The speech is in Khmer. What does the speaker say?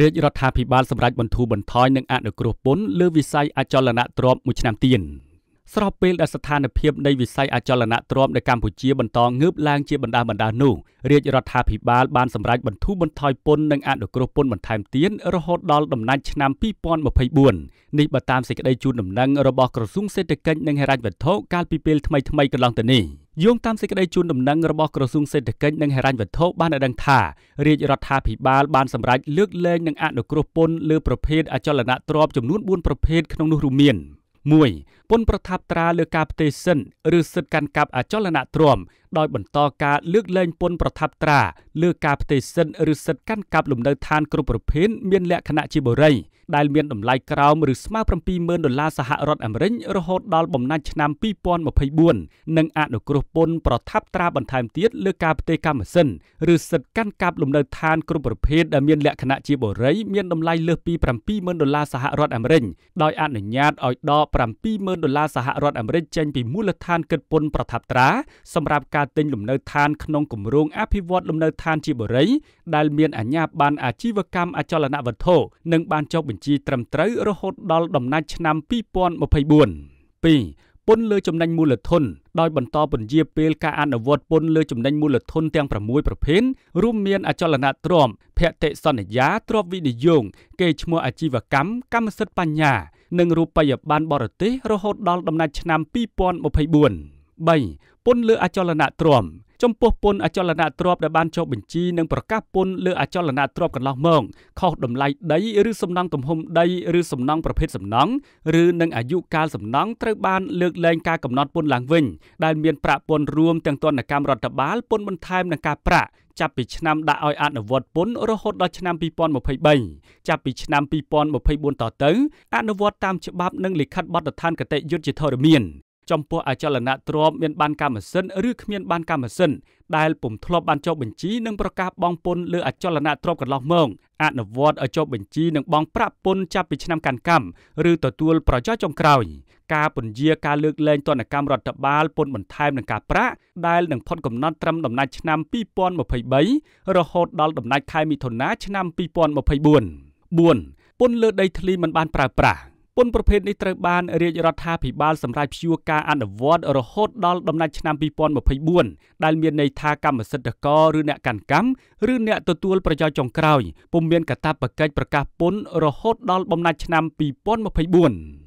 រាជរដ្ឋាភិបាលសម្រេចបន្ធូរបន្ថយនិងអនុគ្រោះពន្ធលើវិស័យអចលនទ្រព្យមួយឆ្នាំទៀត។ស្របពេលដែលស្ថានភាពនៃវិស័យអចលនទ្រព្យនៅកម្ពុជាបន្តងើបឡើងជាបណ្ដាបណ្ដានោះរាជរដ្ឋាភិបាលបានសម្រេចបន្ធូរបន្ថយពន្ធនិងអនុគ្រោះពន្ធបន្ថែមទៀតរហូតដល់ដំណាច់ឆ្នាំ2024នេះបើតាមសេចក្តីជូនដំណឹងរបស់ក្រសួងសេដ្ឋកិច្ចនិងហិរញ្ញវត្ថុកាលពីពេលថ្មីៗកន្លងទៅនេះយោងតាមសេចក្តីជូនដំណឹងរបស់ក្រសួងសេដ្ឋកិច្ចនិងហិរញ្ញវត្ថុបានដឹងថារាជរដ្ឋាភិបាលបានសម្រេចលើកលែងនិងអនុគ្រោះពន្ធលើប្រភេទអចលនទ្រព្យចំនួន4ប្រភេទក្នុងនោះរួមមានมยปนประทับตราเลือกาปเตสันหรือสุดการกับอจลนาตรวมដោយបន្តការលើកលែងពន្ធប្រថាប់ត្រាលើការផ្ទេរសិទ្ធិឬសិទ្ធិកាន់កាប់លំនៅឋានគ្រប់ប្រភេទមានលក្ខណៈជាបុរីដែលមានតម្លៃក្រោមឬស្មើ70000ដុល្លារសហរដ្ឋអាមេរិករហូតដល់បំណាច់ឆ្នាំ2024និងអនុគ្រោះពន្ធប្រថាប់ត្រាបន្ថែមទៀតលើការផ្ទេរកម្មសិទ្ធិឬសិទ្ធិកាន់កាប់លំនៅឋានគ្រប់ប្រភេទដែលមានលក្ខណៈជាបុរីមានតម្លៃលើសពី70000ដុល្លារសហរដ្ឋអាមេរិកដោយអនុញ្ញាតឲ្យដក70000ដុល្លារសហរដ្ឋអាមេរិកចេញពីមូលដ្ឋានគិតពន្ធប្រថាប់ត្រាសម្រាប់ការការទិញលំនៅឋានក្នុងគម្រោងអភិវឌ្ឍលំនៅឋានជាបុរីដែលមានអាជ្ញាប័ណ្ណអាជីវកម្មអចលនវត្ថុនិងបានចុះបញ្ជីត្រឹមត្រូវរហូតដល់ដំណាច់ឆ្នាំ2024 2. ពន្ធលើចំណេញមូលធនដោយបន្តពន្យាពេលការអនុវត្តពន្ធលើចំណេញមូលធនទាំង6ប្រភេទរួមមានអចលនទ្រព្យភតិសន្យាទ្រព្យវិនិយោគកេរ្តិ៍ឈ្មោះអាជីវកម្មកម្មសិទ្ធិបញ្ញា និងរូបិយប័ណ្ណបរទេសរហូតដល់ដំណាច់ឆ្នាំ2024 3ពន្ធលើអចលនទ្រព្យចំពោះពន្ធអចលនទ្រព្យដែលបានចុះបញ្ជីនិងប្រកាសពន្ធលើអចលនទ្រព្យកន្លងមកខុសតម្លៃដីឬសំណង់ទំហំដីឬសំណង់ប្រភេទសំណង់ឬនឹងអាយុកាលសំណង់ត្រូវបានលើកលែងការកំណត់ពន្ធឡើងវិញ ដែលមានប្រាក់ពន្ធរួមទាំងទណ្ឌកម្មរដ្ឋបាលពន្ធបន្ថែមនិងការប្រាក់ចាប់ពីឆ្នាំដាក់ឲ្យអនុវត្តពន្ធរហូតដល់ឆ្នាំ2023ចាប់ពីឆ្នាំ2024តទៅអនុវត្តតាមច្បាប់និងលិខិតបទដ្ឋានកតិយុត្តជាធរមានចំពោះអចលនទ្រព្យមានបានកម្មសិទ្ធិឬគ្មានបានកម្មសិទ្ធិដែលពុំធ្លាប់បានចុះបញ្ជីនិងប្រកាសបង់ពន្ធលើអចលនទ្រព្យកន្លះមកអនុវត្តឲ្យចុះបញ្ជីនិងបង់ប្រាក់ពន្ធចាប់ពីឆ្នាំកាន់កម្មឬទទួល ប្រយោជន៍ចុងក្រោយការពន្យាការលើកលែងទណ្ឌកម្មរដ្ឋបាលពន្ធបន្ថែមនិងការប្រាក់ដែលនឹងផុតកំណត់ត្រឹមដំណាច់ឆ្នាំ2023រហូតដល់ដំណាច់ខែមិថុនាឆ្នាំ2024 4ពន្ធលើដីធ្លីមិនបានប្រើប្រាស់ពន្ធប្រភេទនេះត្រូវបានរាជរដ្ឋាភិបាលសម្រេចព្យួរការអនុវត្តរហូតដល់ដំណាច់ឆ្នាំ2024ដែលមានន័យថាកម្មសិទ្ធិករឬអ្នកកាន់កម្មឬអ្នកទទួលប្រយោជន៍ចុងក្រោយពុំមានកាតព្វកិច្ចប្រកាសពន្ធរហូតដល់បំណាច់ឆ្នាំ2024